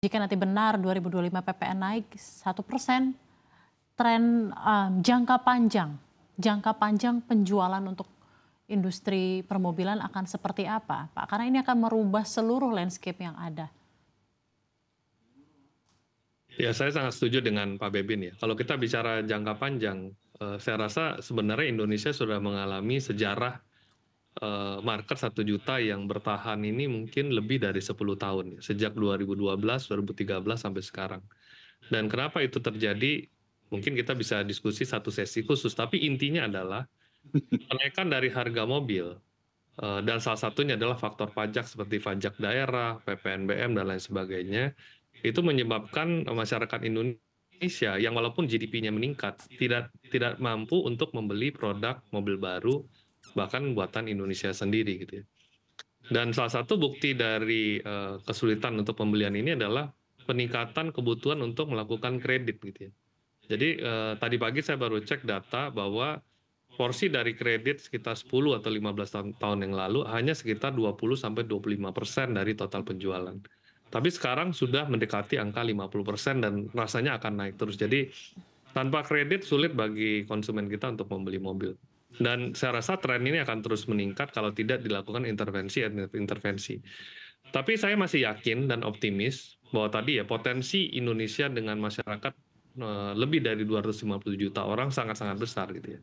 Jika nanti benar 2025 PPN naik 1 persen, tren um, jangka panjang, jangka panjang penjualan untuk industri permobilan akan seperti apa, Pak? Karena ini akan merubah seluruh landscape yang ada. Ya, saya sangat setuju dengan Pak Bebin ya. Kalau kita bicara jangka panjang, ehm, saya rasa sebenarnya Indonesia sudah mengalami sejarah uh, market 1 juta yang bertahan ini mungkin lebih dari 10 tahun ya, sejak 2012, 2013 sampai sekarang. Dan kenapa itu terjadi? Mungkin kita bisa diskusi satu sesi khusus, tapi intinya adalah kenaikan dari harga mobil eh, dan salah satunya adalah faktor pajak seperti pajak daerah, PPNBM dan lain sebagainya itu menyebabkan masyarakat Indonesia yang walaupun GDP-nya meningkat tidak tidak mampu untuk membeli produk mobil baru bahkan buatan Indonesia sendiri gitu ya. Dan salah satu bukti dari uh, kesulitan untuk pembelian ini adalah peningkatan kebutuhan untuk melakukan kredit gitu ya. Jadi uh, tadi pagi saya baru cek data bahwa porsi dari kredit sekitar 10 atau 15 tahun, tahun yang lalu hanya sekitar 20 sampai 25 persen dari total penjualan. Tapi sekarang sudah mendekati angka 50 persen dan rasanya akan naik terus. Jadi tanpa kredit sulit bagi konsumen kita untuk membeli mobil. Dan saya rasa tren ini akan terus meningkat kalau tidak dilakukan intervensi intervensi. Tapi saya masih yakin dan optimis bahwa tadi ya potensi Indonesia dengan masyarakat eh, lebih dari 250 juta orang sangat-sangat besar gitu ya.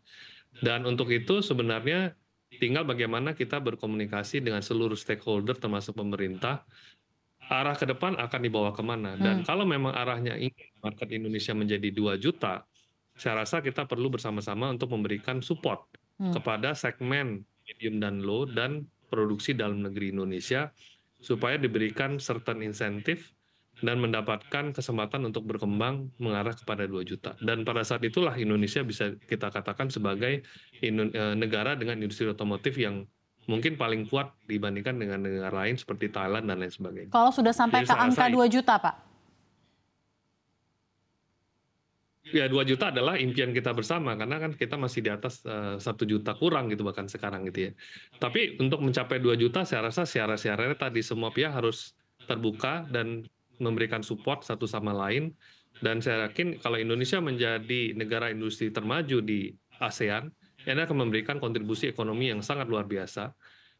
Dan untuk itu sebenarnya tinggal bagaimana kita berkomunikasi dengan seluruh stakeholder termasuk pemerintah arah ke depan akan dibawa kemana dan hmm. kalau memang arahnya ingin market Indonesia menjadi 2 juta saya rasa kita perlu bersama-sama untuk memberikan support hmm. kepada segmen medium dan low dan produksi dalam negeri Indonesia supaya diberikan certain insentif dan mendapatkan kesempatan untuk berkembang mengarah kepada 2 juta. Dan pada saat itulah Indonesia bisa kita katakan sebagai e, negara dengan industri otomotif yang mungkin paling kuat dibandingkan dengan negara lain seperti Thailand dan lain sebagainya. Kalau sudah sampai Jadi ke angka 2 juta, Pak? ya dua juta adalah impian kita bersama karena kan kita masih di atas eh, satu uh, juta kurang gitu bahkan sekarang gitu ya. Tapi untuk mencapai dua juta saya rasa siaran-siarannya tadi semua pihak harus terbuka dan memberikan support satu sama lain dan saya yakin kalau Indonesia menjadi negara industri termaju di ASEAN ini akan memberikan kontribusi ekonomi yang sangat luar biasa.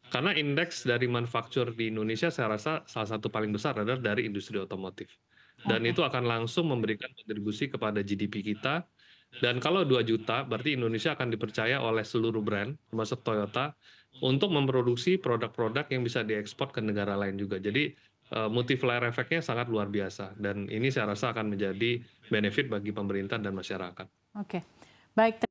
Karena indeks dari manufaktur di Indonesia saya rasa salah satu paling besar adalah dari industri otomotif dan itu akan langsung memberikan kontribusi kepada GDP kita. Dan kalau 2 juta, berarti Indonesia akan dipercaya oleh seluruh brand, termasuk Toyota, untuk memproduksi produk-produk yang bisa diekspor ke negara lain juga. Jadi uh, multiplier efeknya sangat luar biasa. Dan ini saya rasa akan menjadi benefit bagi pemerintah dan masyarakat. Oke, okay. baik.